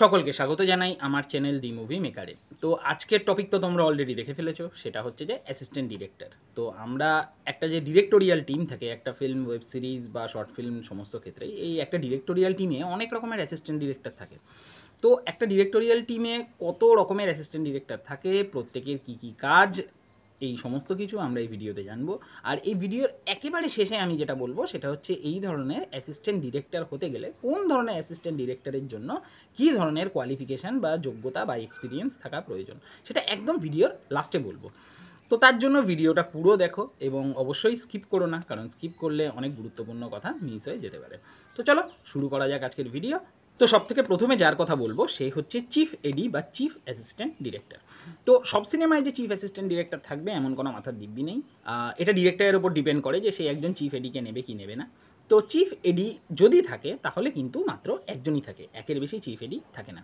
সকলকে স্বাগত জানাই আমার চ্যানেল দি মুভি মেকারে তো আজকের টপিক তো তোমরা অলরেডি দেখে ফেলেছো সেটা হচ্ছে যে অ্যাসিস্ট্যান্ট ডিরেক্টর তো আমরা একটা যে ডিরেক্টোরিয়াল টিম থাকে একটা ফিল্ম ওয়েব সিরিজ বা শর্ট ফিল্ম সমস্ত ক্ষেত্রে এই একটা ডিরেক্টোরিয়াল টিমে অনেক রকমের অ্যাসিস্ট্যান্ট ডিরেক্টর থাকে তো একটা ডিরেক্টোরিয়াল টিমে কত রকমের অ্যাসিস্ট্যান্ট ডিরেক্টর থাকে প্রত্যেকের কি কি কাজ এই সমস্ত কিছু আমরা এই ভিডিওতে জানবো আর এই ভিডিওর একেবারে শেষে আমি যেটা বলবো সেটা হচ্ছে এই ধরনের অ্যাসিস্ট্যান্ট ডিরেক্টর হতে গেলে কোন ধরনের অ্যাসিস্ট্যান্ট ডিরেক্টরের জন্য কী ধরনের কোয়ালিফিকেশান বা যোগ্যতা বা এক্সপিরিয়েন্স থাকা প্রয়োজন সেটা একদম ভিডিওর লাস্টে বলবো তো তার জন্য ভিডিওটা পুরো দেখো এবং অবশ্যই স্কিপ করো না কারণ স্কিপ করলে অনেক গুরুত্বপূর্ণ কথা মিস হয়ে যেতে পারে তো চলো শুরু করা যাক আজকের ভিডিও তো সব থেকে প্রথমে যার কথা বলবো সে হচ্ছে চিফ এডি বা চিফ অ্যাসিস্ট্যান্ট ডিরেক্টর তো সব সিনেমায় যে চিফ অ্যাসিস্ট্যান্ট ডিরেক্টর থাকবে এমন কোনো মাথার দিব্যি নেই এটা ডিরেক্টরের ওপর ডিপেন্ড করে যে সে একজন চিফ এডিকে নেবে কি নেবে না তো চিফ এডি যদি থাকে তাহলে কিন্তু মাত্র একজনই থাকে একের বেশি চিফ এডি থাকে না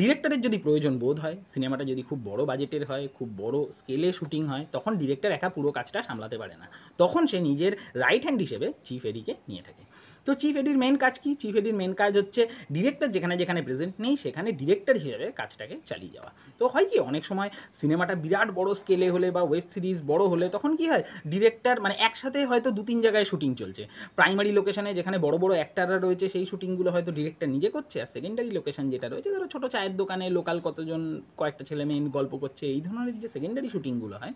ডিরেক্টরের যদি প্রয়োজন বোধ হয় সিনেমাটা যদি খুব বড় বাজেটের হয় খুব বড় স্কেলে শুটিং হয় তখন ডিরেক্টর একা পুরো কাজটা সামলাতে পারে না তখন সে নিজের রাইট হ্যান্ড হিসেবে চিফ এডিকে নিয়ে থাকে তো চিফ এডির মেন কাজ কি চিফ এডির মেন কাজ হচ্ছে ডিরেক্টর যেখানে যেখানে প্রেজেন্ট নেই সেখানে ডিরেক্টর হিসেবে কাজটাকে চালিয়ে যাওয়া তো হয় কি অনেক সময় সিনেমাটা বিরাট বড় স্কেলে হলে বা ওয়েব সিরিজ বড় হলে তখন কি হয় ডিরেক্টর মানে একসাথে হয়তো দু তিন জায়গায় শুটিং চলছে প্রাইমারি লোকেশনে যেখানে বড় বড় অ্যাক্টাররা রয়েছে সেই শুটিংগুলো হয়তো ডিরেক্টর নিজে করছে আর সেকেন্ডারি লোকেশন যেটা রয়েছে ধরো ছোটো চায়ের দোকানে লোকাল কতজন কয়েকটা ছেলে মেয়ে গল্প করছে এই ধরনের যে সেকেন্ডারি শুটিংগুলো হয়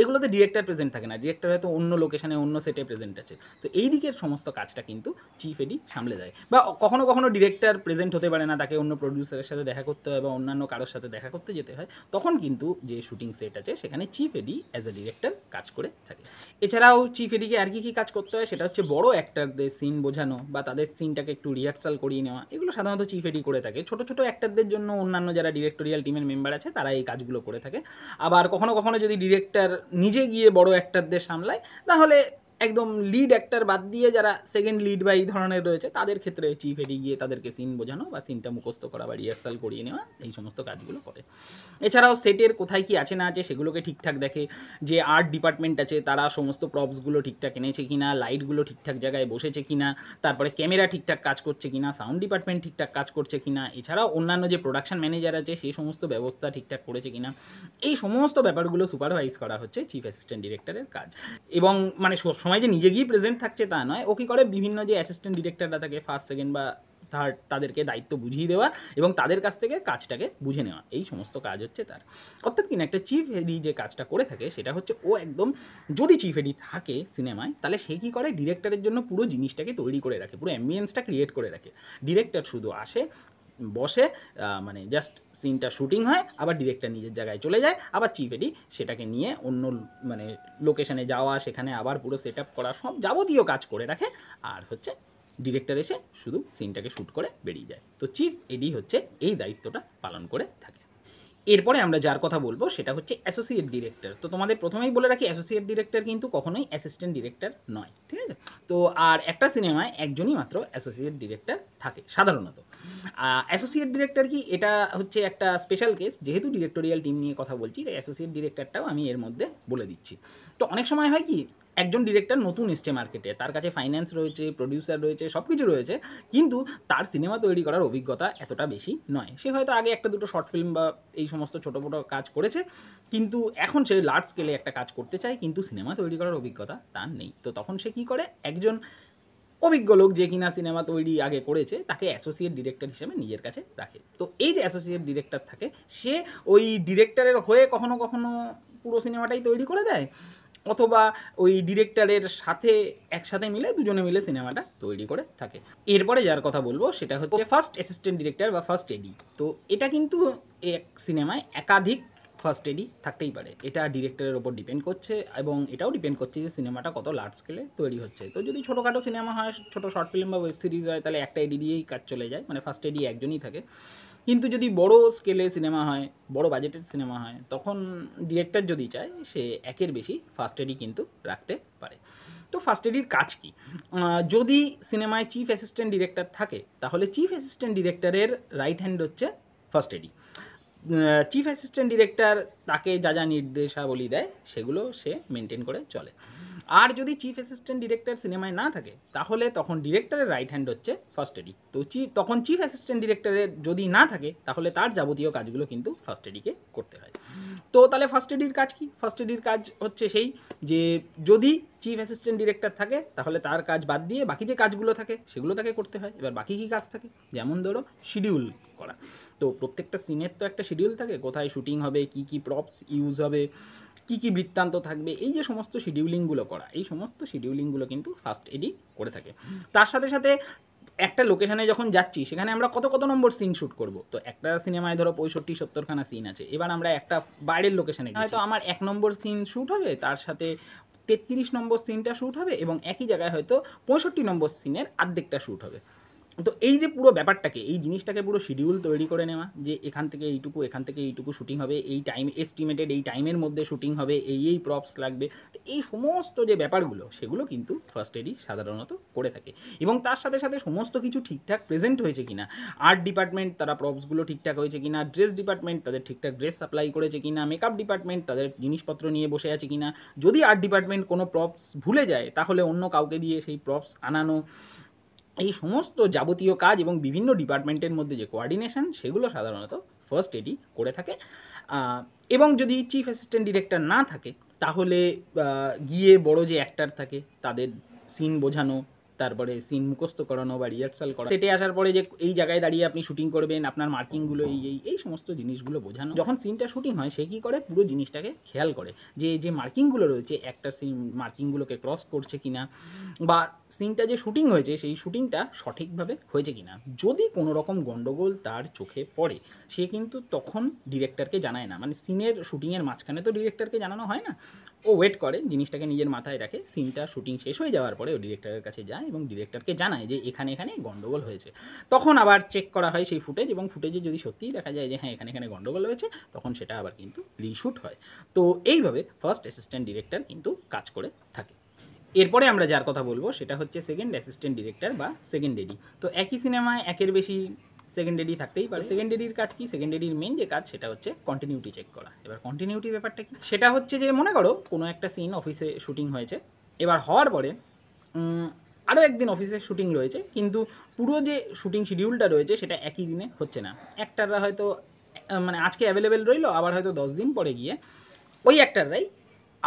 এগুলোতে ডিরেক্টর প্রেজেন্ট থাকে না ডিরেক্টর হয়তো অন্য লোকেশনে অন্য সেটে প্রেজেন্ট আছে তো এই দিকের সমস্ত কাজটা কিন্তু চিফ এডি সামলে দেয় বা কখনো কখনো ডিরেক্টর প্রেজেন্ট হতে পারে না তাকে অন্য প্রডিউসারের সাথে দেখা করতে হয় বা অন্যান্য কারোর সাথে দেখা করতে যেতে হয় তখন কিন্তু যে শুটিং সেট আছে সেখানে chief AD as a director কাজ করে থাকে এছাড়াও চিফ এডিকে আর কি কী কাজ করতে হয় সেটা হচ্ছে বড় অ্যাক্টারদের সিন বোঝানো বা তাদের সিনটাকে একটু রিহার্সাল করিয়ে নেওয়া এগুলো সাধারণত চিফ এডি করে থাকে ছোটো ছোটো অ্যাক্টারদের জন্য অন্যান্য যারা ডিরেক্টোরিয়াল টিমের মেম্বার আছে তারা এই কাজগুলো করে থাকে আবার কখনো কখনো যদি ডিরেক্টর নিজে গিয়ে বড় অ্যাক্টারদের সামলায় তাহলে একদম লিড অ্যাক্টার বাদ দিয়ে যারা সেকেন্ড লিড বা এই ধরনের রয়েছে তাদের ক্ষেত্রে চিফ এটি গিয়ে তাদেরকে সিন বোঝানো বা সিনটা মুখস্থ করা বা রিহার্সাল করিয়ে নেওয়া এই সমস্ত কাজগুলো করে এছাড়াও সেটের কোথায় কি আছে না আছে সেগুলোকে ঠিকঠাক দেখে যে আর্ট ডিপার্টমেন্ট আছে তারা সমস্ত প্রপসগুলো ঠিকঠাক এনেছে কি না লাইটগুলো ঠিকঠাক জায়গায় বসেছে কি না তারপরে ক্যামেরা ঠিকঠাক কাজ করছে কি না সাউন্ড ডিপার্টমেন্ট ঠিকঠাক কাজ করছে কি না এছাড়াও অন্যান্য যে প্রোডাকশন ম্যানেজার আছে সেই সমস্ত ব্যবস্থা ঠিকঠাক করেছে কিনা এই সমস্ত ব্যাপারগুলো সুপারভাইজ করা হচ্ছে চিফ অ্যাসিস্ট্যান্ট ডিরেক্টরের কাজ এবং মানে সব সময় যে নিজে গিয়ে প্রেজেন্ট থাকছে তা নয় ও কি করে বিভিন্ন যে অ্যাসিস্ট্যান্ট ডিরেক্টররা থাকে ফার্স্ট সেকেন্ড বা তার তাদেরকে দায়িত্ব বুঝিয়ে দেওয়া এবং তাদের কাছ থেকে কাজটাকে বুঝে নেওয়া এই সমস্ত কাজ হচ্ছে তার অর্থাৎ কিনা একটা চিফ হেডি যে কাজটা করে থাকে সেটা হচ্ছে ও একদম যদি চিফ হেডি থাকে সিনেমায় তাহলে সে কী করে ডিরেক্টরের জন্য পুরো জিনিসটাকে তৈরি করে রাখে পুরো অ্যাম্বিয়েন্সটা ক্রিয়েট করে রাখে ডিরেক্টর শুধু আসে বসে মানে জাস্ট সিনটা শুটিং হয় আবার ডিরেক্টর নিজের জায়গায় চলে যায় আবার চিফ হেডি সেটাকে নিয়ে অন্য মানে লোকেশনে যাওয়া সেখানে আবার পুরো সেট আপ করা সব যাবতীয় কাজ করে রাখে আর হচ্ছে ডিরেক্টর এসে শুধু সিনটাকে শ্যুট করে বেরিয়ে যায় তো চিফ এডি হচ্ছে এই দায়িত্বটা পালন করে থাকে এরপরে আমরা যার কথা বলবো সেটা হচ্ছে অ্যাসোসিয়েট ডিরেক্টর তো তোমাদের প্রথমেই বলে রাখি অ্যাসোসিয়েট ডিরেক্টর কিন্তু কখনোই অ্যাসিস্ট্যান্ট ডিরেক্টর নয় ঠিক আছে তো আর একটা সিনেমায় একজনই মাত্র অ্যাসোসিয়েট ডিরেক্টর থাকে সাধারণত অ্যাসোসিয়েট ডিরেক্টর কি এটা হচ্ছে একটা স্পেশাল কেস যেহেতু ডিরেক্টোরিয়াল টিম নিয়ে কথা বলছি অ্যাসোসিয়েট ডিরেক্টরটাও আমি এর মধ্যে বলে দিচ্ছি তো অনেক সময় হয় কি একজন ডিরেক্টর নতুন এসছে মার্কেটে তার কাছে ফাইন্যান্স রয়েছে প্রডিউসার রয়েছে সব কিছু রয়েছে কিন্তু তার সিনেমা তৈরি করার অভিজ্ঞতা এতটা বেশি নয় সে হয়তো আগে একটা দুটো শর্ট ফিল্ম বা এই সমস্ত ছোটো মোটো কাজ করেছে কিন্তু এখন সে লার্জ স্কেলে একটা কাজ করতে চায় কিন্তু সিনেমা তৈরি করার অভিজ্ঞতা তার নেই তো তখন সে কী করে একজন অভিজ্ঞ লোক যে কিনা সিনেমা তৈরি আগে করেছে তাকে অ্যাসোসিয়েট ডিরেক্টর হিসেবে নিজের কাছে রাখে তো এই যে অ্যাসোসিয়েট ডিরেক্টর থাকে সে ওই ডিরেক্টরের হয়ে কখনো কখনো পুরো সিনেমাটাই তৈরি করে দেয় অথবা ওই ডিরেক্টরের সাথে একসাথে মিলে দুজনে মিলে সিনেমাটা তৈরি করে থাকে এরপরে যার কথা বলবো সেটা হচ্ছে ফার্স্ট অ্যাসিস্ট্যান্ট ডিরেক্টর বা ফার্স্ট এডি তো এটা কিন্তু এক সিনেমায় একাধিক ফার্স্ট এডি থাকতেই পারে এটা ডিরেক্টরের ওপর ডিপেন্ড করছে এবং এটাও ডিপেন্ড করছে যে সিনেমাটা কত লার্জ স্কেলে তৈরি হচ্ছে তো যদি ছোটোখাটো সিনেমা হয় ছোটো শর্ট ফিল্ম বা ওয়েব সিরিজ হয় তাহলে একটা এডি দিয়েই কাজ চলে যায় মানে ফার্স্ট এডি একজনই থাকে কিন্তু যদি বড় স্কেলে সিনেমা হয় বড় বাজেটের সিনেমা হয় তখন ডিরেক্টর যদি চায় সে একের বেশি ফার্স্ট এডি কিন্তু রাখতে পারে তো ফার্স্ট এডির কাজ কি যদি সিনেমায় চিফ অ্যাসিস্ট্যান্ট ডিরেক্টর থাকে তাহলে চিফ অ্যাসিস্ট্যান্ট ডিরেক্টরের রাইট হ্যান্ড হচ্ছে first AD chief assistant director তাকে যা যা নির্দেশাবলী দেয় সেগুলো সে মেনটেন করে চলে আর যদি চিফ অ্যাসিস্ট্যান্ট ডিরেক্টর সিনেমায় না থাকে তাহলে তখন ডিরেক্টরের রাইট হ্যান্ড হচ্ছে ফার্স্ট এডি তো তখন চিফ অ্যাসিস্ট্যান্ট ডিরেক্টরের যদি না থাকে তাহলে তার যাবতীয় কাজগুলো কিন্তু ফার্স্ট এডিকে করতে হয় তো তাহলে ফার্স্ট এডির কাজ কি ফার্স্ট এডির কাজ হচ্ছে সেই যে যদি চিফ অ্যাসিস্ট্যান্ট ডিরেক্টর থাকে তাহলে তার কাজ বাদ দিয়ে বাকি যে কাজগুলো থাকে সেগুলো তাকে করতে হয় এবার বাকি কী কাজ থাকে যেমন ধরো শিডিউল করা তো প্রত্যেকটা সিনের তো একটা শিডিউল থাকে কোথায় শুটিং হবে কি কি প্রপস ইউজ হবে কি কি বৃত্তান্ত থাকবে এই যে সমস্ত শিডিউলিংগুলো করা এই সমস্ত শিডিউলিংগুলো কিন্তু ফার্স্ট এডি করে থাকে তার সাথে সাথে একটা লোকেশনে যখন যাচ্ছি সেখানে আমরা কত কত নম্বর সিন শ্যুট করব তো একটা সিনেমায় ধরো পঁয়ষট্টি সত্তরখানা সিন আছে এবার আমরা একটা বাইরের লোকেশনে হয়তো আমার এক নম্বর সিন শ্যুট হবে তার সাথে তেত্রিশ নম্বর সিনটা শ্যুট হবে এবং একই জায়গায় হয়তো পঁয়ষট্টি নম্বর সিনের আর্ধেকটা শ্যুট হবে তো এই যে পুরো ব্যাপারটাকে এই জিনিসটাকে পুরো শিডিউল তৈরি করে নেওয়া যে এখান থেকে এইটুকু এখান থেকে এইটুকু শুটিং হবে এই টাইম এস্টিমেটেড এই টাইমের মধ্যে শুটিং হবে এই এই প্রপস লাগবে তো এই সমস্ত যে ব্যাপারগুলো সেগুলো কিন্তু ফার্স্ট এডই সাধারণত করে থাকে এবং তার সাথে সাথে সমস্ত কিছু ঠিকঠাক প্রেজেন্ট হয়েছে কিনা আর্ট ডিপার্টমেন্ট তারা প্রপসগুলো ঠিকঠাক হয়েছে কিনা ড্রেস ডিপার্টমেন্ট তাদের ঠিকঠাক ড্রেস সাপ্লাই করেছে কিনা মেকআপ ডিপার্টমেন্ট তাদের জিনিসপত্র নিয়ে বসে আছে কিনা যদি আর্ট ডিপার্টমেন্ট কোনো প্রপস ভুলে যায় তাহলে অন্য কাউকে দিয়ে সেই প্রপস আনানো এই সমস্ত যাবতীয় কাজ এবং বিভিন্ন ডিপার্টমেন্টের মধ্যে যে কোয়ার্ডিনেশন সেগুলো সাধারণত ফার্স্ট এডি করে থাকে এবং যদি চিফ অ্যাসিস্ট্যান্ট ডিরেক্টর না থাকে তাহলে গিয়ে বড় যে অ্যাক্টার থাকে তাদের সিন বোঝানো তারপরে সিন মুখস্থ করানো বা রিহার্সাল করা সেটে আসার পরে যে এই জায়গায় দাঁড়িয়ে আপনি শুটিং করবেন আপনার মার্কিংগুলো এই এই এই সমস্ত জিনিসগুলো বোঝানো যখন সিনটা শুটিং হয় সে কী করে পুরো জিনিসটাকে খেয়াল করে যে যে মার্কিংগুলো রয়েছে একটা সিন মার্কিংগুলোকে ক্রস করছে কিনা বা সিনটা যে শুটিং হয়েছে সেই শুটিংটা সঠিকভাবে হয়েছে কিনা যদি কোনো রকম গণ্ডগোল তার চোখে পড়ে সে কিন্তু তখন ডিরেক্টরকে জানায় না মানে সিনের শুটিংয়ের মাঝখানে তো ডিরেক্টরকে জানানো হয় না ও ওয়েট করে জিনিসটাকে নিজের মাথায় রাখে সিনটা শুটিং শেষ হয়ে যাওয়ার পরে ও ডিরেক্টরের কাছে যায় এবং ডিরেক্টরকে জানায় যে এখানে এখানে গণ্ডগোল হয়েছে তখন আবার চেক করা হয় সেই ফুটেজ এবং ফুটেজে যদি সত্যিই দেখা যায় যে হ্যাঁ এখানে এখানে গণ্ডগোল হয়েছে তখন সেটা আবার কিন্তু রিশুট হয় তো এইভাবে ফার্স্ট অ্যাসিস্ট্যান্ট ডিরেক্টর কিন্তু কাজ করে থাকে এরপরে আমরা যার কথা বলবো সেটা হচ্ছে সেকেন্ড অ্যাসিস্ট্যান্ট ডিরেক্টর বা সেকেন্ড এডি তো একই সিনেমায় একের বেশি সেকেন্ডারি থাকতেই পারে সেকেন্ডারির কাজ কি সেকেন্ডারির মেন যে কাজ সেটা হচ্ছে কন্টিনিউটি চেক করা এবার কন্টিনিউটি ব্যাপারটা কি সেটা হচ্ছে যে মনে করো কোনো একটা সিন অফিসে শুটিং হয়েছে এবার হওয়ার পরে আরও একদিন অফিসে শুটিং রয়েছে কিন্তু পুরো যে শুটিং শিডিউলটা রয়েছে সেটা একই দিনে হচ্ছে না একটাররা হয়তো মানে আজকে অ্যাভেলেবেল রইলো আবার হয়তো দশ দিন পরে গিয়ে ওই একটাররাই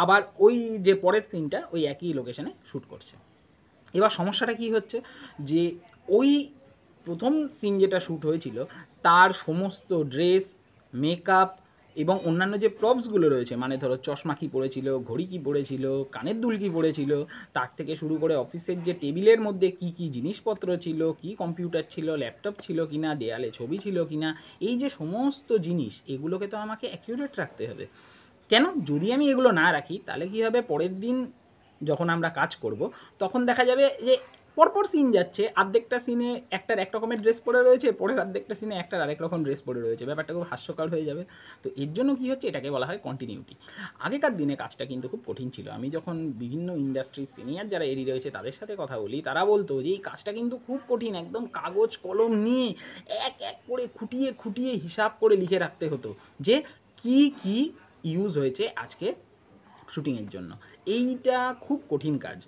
আবার ওই যে পরের সিনটা ওই একই লোকেশনে শ্যুট করছে এবার সমস্যাটা কি হচ্ছে যে ওই প্রথম সিন যেটা শ্যুট হয়েছিল তার সমস্ত ড্রেস মেকআপ এবং অন্যান্য যে প্রপসগুলো রয়েছে মানে ধরো চশমা কী পড়েছিল ঘড়ি কী পড়েছিল কানের দুল কী পড়েছিল তার থেকে শুরু করে অফিসের যে টেবিলের মধ্যে কি কি জিনিসপত্র ছিল কি কম্পিউটার ছিল ল্যাপটপ ছিল কি না দেয়ালে ছবি ছিল কি না এই যে সমস্ত জিনিস এগুলোকে তো আমাকে অ্যাকিউরেট রাখতে হবে কেন যদি আমি এগুলো না রাখি তাহলে কী হবে পরের দিন যখন আমরা কাজ করব তখন দেখা যাবে যে পরপর সিন যাচ্ছে আর্ধেকটা সিনে একটার এক রকমের ড্রেস পরে রয়েছে পরের আর্ধেকটা সিনে একটার আরেক রকম ড্রেস পরে রয়েছে ব্যাপারটা খুব হাস্যকর হয়ে যাবে তো এর জন্য কী হচ্ছে এটাকে বলা হয় কন্টিনিউটি আগেকার দিনে কাজটা কিন্তু খুব কঠিন ছিল আমি যখন বিভিন্ন ইন্ডাস্ট্রির সিনিয়র যারা এড়িয়ে রয়েছে তাদের সাথে কথা বলি তারা বলতো যে এই কাজটা কিন্তু খুব কঠিন একদম কাগজ কলম নিয়ে এক এক করে খুঁটিয়ে খুঁটিয়ে হিসাব করে লিখে রাখতে হতো যে কি কি ইউজ হয়েছে আজকে শ্যুটিংয়ের জন্য এইটা খুব কঠিন কাজ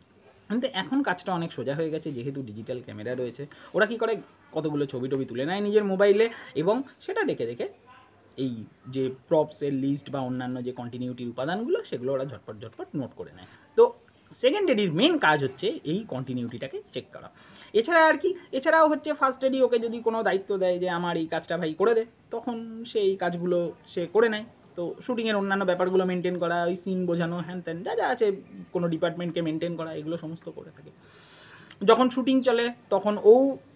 কিন্তু এখন কাজটা অনেক সোজা হয়ে গেছে যেহেতু ডিজিটাল ক্যামেরা রয়েছে ওরা কি করে কতগুলো ছবি টবি তুলে নেয় নিজের মোবাইলে এবং সেটা দেখে দেখে এই যে প্রপসের লিস্ট বা অন্যান্য যে কন্টিনিউটির উপাদানগুলো সেগুলো ওরা ঝটপট ঝটপট নোট করে নেয় তো সেকেন্ড এডির মেন কাজ হচ্ছে এই কন্টিনিউটিটাকে চেক করা এছাড়া আর কি এছাড়াও হচ্ছে ফার্স্ট এডি ওকে যদি কোনো দায়িত্ব দেয় যে আমার এই কাজটা ভাই করে দে তখন সেই কাজগুলো সে করে নেয় তো শ্যুটিংয়ের অন্যান্য ব্যাপারগুলো মেনটেন করা ওই সিন বোঝানো হ্যান ত্যান যা যা আছে কোনো ডিপার্টমেন্টকে মেনটেন করা এগুলো সমস্ত করে থাকে যখন শুটিং চলে তখন ও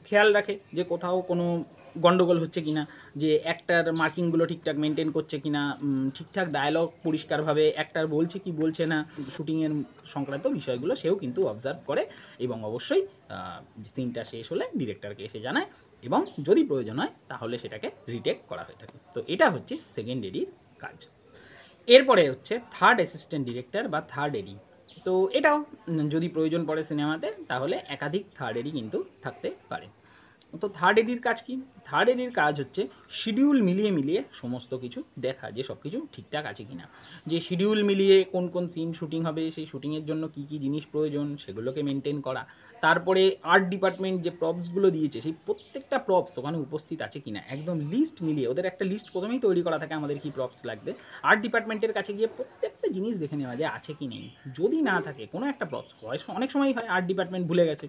খেয়াল রাখে যে কোথাও কোনো গন্ডগোল হচ্ছে কিনা যে একটার মার্কিংগুলো ঠিকঠাক মেনটেন করছে কিনা ঠিকঠাক ডায়ালগ পরিষ্কারভাবে একটার বলছে কি বলছে না শুটিংয়ের সংক্রান্ত বিষয়গুলো সেও কিন্তু অবজার্ভ করে এবং অবশ্যই সিনটা শেষ হলে ডিরেক্টরকে এসে জানায় এবং যদি প্রয়োজন হয় তাহলে সেটাকে রিটেক করা হয়ে থাকে তো এটা হচ্ছে সেকেন্ড এডির কাজ এরপরে হচ্ছে থার্ড অ্যাসিস্ট্যান্ট ডিরেক্টর বা থার্ড এডি তো এটাও যদি প্রয়োজন পড়ে সিনেমাতে তাহলে একাধিক থার্ড এডি কিন্তু থাকতে পারে তো থার্ড এডির কাজ কি থার্ড এডির কাজ হচ্ছে শিডিউল মিলিয়ে মিলিয়ে সমস্ত কিছু দেখা যে সব কিছু ঠিকঠাক আছে কি না যে শিডিউল মিলিয়ে কোন কোন সিন শ্যুটিং হবে সেই শ্যুটিংয়ের জন্য কি কি জিনিস প্রয়োজন সেগুলোকে মেনটেন করা তারপরে আর্ট ডিপার্টমেন্ট যে প্রপসগুলো দিয়েছে সেই প্রত্যেকটা প্রপস ওখানে উপস্থিত আছে কি না একদম লিস্ট মিলিয়ে ওদের একটা লিস্ট প্রথমেই তৈরি করা থাকে আমাদের কি প্রপস লাগবে আর্ট ডিপার্টমেন্টের কাছে গিয়ে প্রত্যেকটা জিনিস দেখে নেওয়া যায় আছে কি নেই যদি না থাকে কোনো একটা প্রপস হয় অনেক সময়ই হয় আর্ট ডিপার্টমেন্ট ভুলে গেছে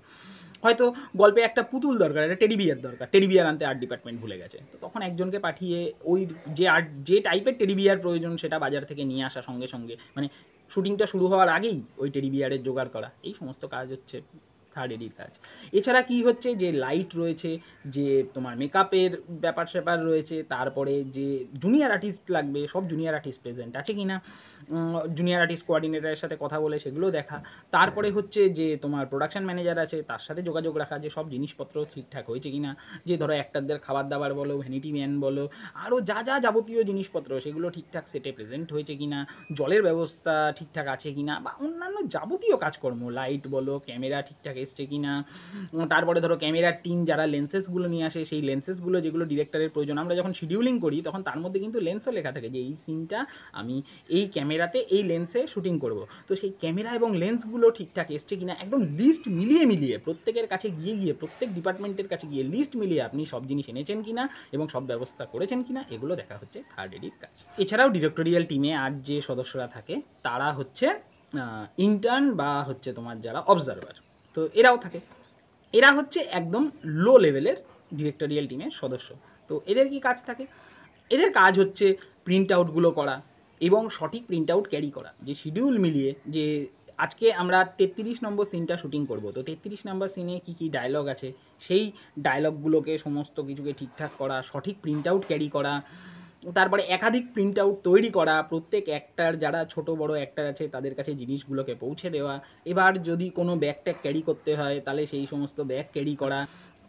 হয়তো গল্পে একটা পুতুল দরকার একটা টেডিবিয়ার দরকার টেডিবিয়ার আনতে আর্ট ডিপার্টমেন্ট ভুলে গেছে তো তখন একজনকে পাঠিয়ে ওই যে আর্ট যে টাইপের টেডিবিয়ার প্রয়োজন সেটা বাজার থেকে নিয়ে আসা সঙ্গে সঙ্গে মানে শুটিংটা শুরু হওয়ার আগেই ওই টেডিবিয়ারের জোগাড় করা এই সমস্ত কাজ হচ্ছে থার্ড এডির কাজ এছাড়া কি হচ্ছে যে লাইট রয়েছে যে তোমার মেকআপের ব্যাপার স্যাপার রয়েছে তারপরে যে জুনিয়র আর্টিস্ট লাগবে সব জুনিয়র আর্টিস্ট প্রেজেন্ট আছে কি না জুনিয়র আর্টিস্ট কোয়ার্ডিনেটারের সাথে কথা বলে সেগুলো দেখা তারপরে হচ্ছে যে তোমার প্রোডাকশান ম্যানেজার আছে তার সাথে যোগাযোগ রাখা যে সব জিনিসপত্র ঠিকঠাক হয়েছে কি না যে ধরো অ্যাক্টারদের খাবার দাবার বলো ভ্যানিটি ম্যান বলো আরও যা যা যাবতীয় জিনিসপত্র সেগুলো ঠিকঠাক সেটে প্রেজেন্ট হয়েছে কি না জলের ব্যবস্থা ঠিকঠাক আছে কি না বা অন্যান্য যাবতীয় কাজকর্ম লাইট বলো ক্যামেরা ঠিকঠাক বেস্টে কি না তারপরে ধরো ক্যামেরার টিম যারা লেন্সেসগুলো নিয়ে আসে সেই লেন্সেসগুলো যেগুলো ডিরেক্টরের প্রয়োজন আমরা যখন শিডিউলিং করি তখন তার মধ্যে কিন্তু লেন্সও লেখা থাকে যে এই সিনটা আমি এই ক্যামেরাতে এই লেন্সে শুটিং করব তো সেই ক্যামেরা এবং লেন্সগুলো ঠিকঠাক এসছে কিনা একদম লিস্ট মিলিয়ে মিলিয়ে প্রত্যেকের কাছে গিয়ে গিয়ে প্রত্যেক ডিপার্টমেন্টের কাছে গিয়ে লিস্ট মিলিয়ে আপনি সব জিনিস এনেছেন কিনা এবং সব ব্যবস্থা করেছেন কিনা এগুলো দেখা হচ্ছে থার্ড এডির কাজ এছাড়াও ডিরেক্টোরিয়াল টিমে আর যে সদস্যরা থাকে তারা হচ্ছে ইন্টার্ন বা হচ্ছে তোমার যারা অবজারভার তো এরাও থাকে এরা হচ্ছে একদম লো লেভেলের ডিরেক্টরিয়াল টিমের সদস্য তো এদের কি কাজ থাকে এদের কাজ হচ্ছে প্রিন্ট আউটগুলো করা এবং সঠিক প্রিন্ট আউট ক্যারি করা যে শিডিউল মিলিয়ে যে আজকে আমরা তেত্রিশ নম্বর সিনটা শুটিং করব তো তেত্রিশ নম্বর সিনে কী কী ডায়লগ আছে সেই ডায়লগগুলোকে সমস্ত কিছুকে ঠিকঠাক করা সঠিক প্রিন্ট আউট ক্যারি করা তারপরে একাধিক প্রিন্ট আউট তৈরি করা প্রত্যেক অ্যাক্টার যারা ছোট বড় অ্যাক্টার আছে তাদের কাছে জিনিসগুলোকে পৌঁছে দেওয়া এবার যদি কোনো ব্যাগ ট্যাগ ক্যারি করতে হয় তাহলে সেই সমস্ত ব্যাগ ক্যারি করা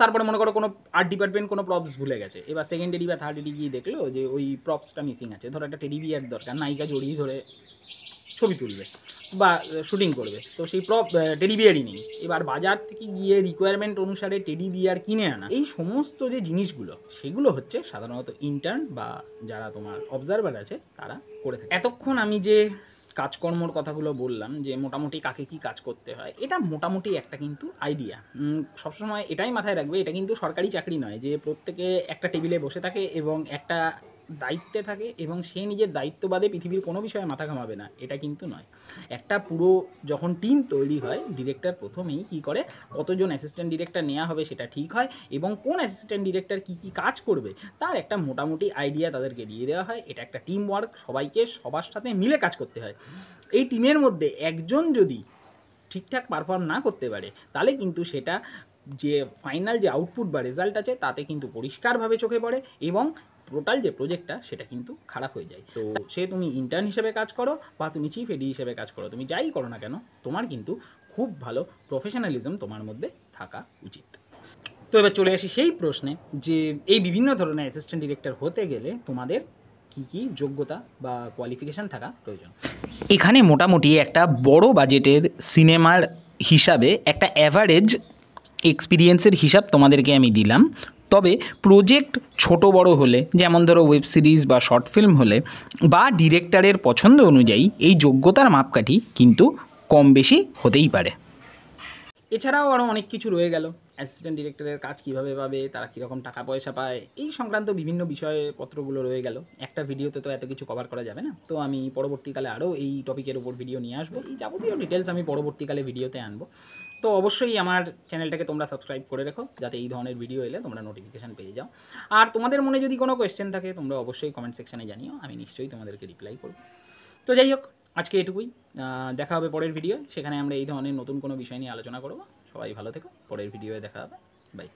তারপরে মনে করো কোনো আর্ট ডিপার্টমেন্ট কোনো প্রপস ভুলে গেছে এবার সেকেন্ড এডি বা থার্ড এডি গিয়ে দেখলো যে ওই প্রপসটা মিসিং আছে ধরো একটা টেডি বিয়ার দরকার নায়িকা জড়িয়ে ধরে ছবি তুলবে বা শুটিং করবে তো সেই প্রপ টেডি বিয়ারই নেই এবার বাজার থেকে গিয়ে রিকোয়ারমেন্ট অনুসারে টেডি বিয়ার কিনে আনা এই সমস্ত যে জিনিসগুলো সেগুলো হচ্ছে সাধারণত ইন্টার্ন বা যারা তোমার অবজারভার আছে তারা করে থাকে এতক্ষণ আমি যে কাজকর্মর কথাগুলো বললাম যে মোটামুটি কাকে কি কাজ করতে হয় এটা মোটামুটি একটা কিন্তু আইডিয়া সবসময় এটাই মাথায় রাখবে এটা কিন্তু সরকারি চাকরি নয় যে প্রত্যেকে একটা টেবিলে বসে থাকে এবং একটা দায়িত্বে থাকে এবং সে নিজের দায়িত্ববাদে পৃথিবীর কোনো বিষয়ে মাথা ঘামাবে না এটা কিন্তু নয় একটা পুরো যখন টিম তৈরি হয় ডিরেক্টর প্রথমেই কি করে কতজন অ্যাসিস্ট্যান্ট ডিরেক্টর নেওয়া হবে সেটা ঠিক হয় এবং কোন অ্যাসিস্ট্যান্ট ডিরেক্টর কি কি কাজ করবে তার একটা মোটামুটি আইডিয়া তাদেরকে দিয়ে দেওয়া হয় এটা একটা টিম ওয়ার্ক সবাইকে সবার সাথে মিলে কাজ করতে হয় এই টিমের মধ্যে একজন যদি ঠিকঠাক পারফর্ম না করতে পারে তাহলে কিন্তু সেটা যে ফাইনাল যে আউটপুট বা রেজাল্ট আছে তাতে কিন্তু পরিষ্কারভাবে চোখে পড়ে এবং টোটাল যে প্রজেক্টটা সেটা কিন্তু খারাপ হয়ে যায় তো সে তুমি ইন্টার্ন হিসেবে কাজ করো বা তুমি চিফ এডি হিসেবে কাজ করো তুমি যাই করো না কেন তোমার কিন্তু খুব ভালো প্রফেশনালিজম তোমার মধ্যে থাকা উচিত তো এবার চলে আসি সেই প্রশ্নে যে এই বিভিন্ন ধরনের অ্যাসিস্ট্যান্ট ডিরেক্টর হতে গেলে তোমাদের কী কী যোগ্যতা বা কোয়ালিফিকেশান থাকা প্রয়োজন এখানে মোটামুটি একটা বড় বাজেটের সিনেমার হিসাবে একটা অ্যাভারেজ এক্সপিরিয়েন্সের হিসাব তোমাদেরকে আমি দিলাম তবে প্রজেক্ট ছোট বড় হলে যেমন ধরো ওয়েব সিরিজ বা শর্ট ফিল্ম হলে বা ডিরেক্টরের পছন্দ অনুযায়ী এই যোগ্যতার মাপকাঠি কিন্তু কম বেশি হতেই পারে এছাড়াও আরও অনেক কিছু রয়ে গেল অ্যাসিস্ট্যান্ট ডিরেক্টরের কাজ কিভাবে পাবে তারা কীরকম টাকা পয়সা পায় এই সংক্রান্ত বিভিন্ন বিষয়পত্রগুলো রয়ে গেল একটা ভিডিওতে তো এত কিছু কভার করা যাবে না তো আমি পরবর্তীকালে আরও এই টপিকের উপর ভিডিও নিয়ে আসবো এই যাবতীয় ডিটেলস আমি পরবর্তীকালে ভিডিওতে আনবো তো অবশ্যই আমার চ্যানেলটাকে তোমরা সাবস্ক্রাইব করে রেখো যাতে এই ধরনের ভিডিও এলে তোমরা নোটিফিকেশান পেয়ে যাও আর তোমাদের মনে যদি কোনো কোয়েশ্চেন থাকে তোমরা অবশ্যই কমেন্ট সেকশানে জানিও আমি নিশ্চয়ই তোমাদেরকে রিপ্লাই করবো তো যাই হোক আজকে এটুকুই দেখা হবে পরের ভিডিও সেখানে আমরা এই ধরনের নতুন কোনো বিষয় নিয়ে আলোচনা করবো সবাই ভালো থেকো পরের ভিডিওয়ে দেখা হবে বাই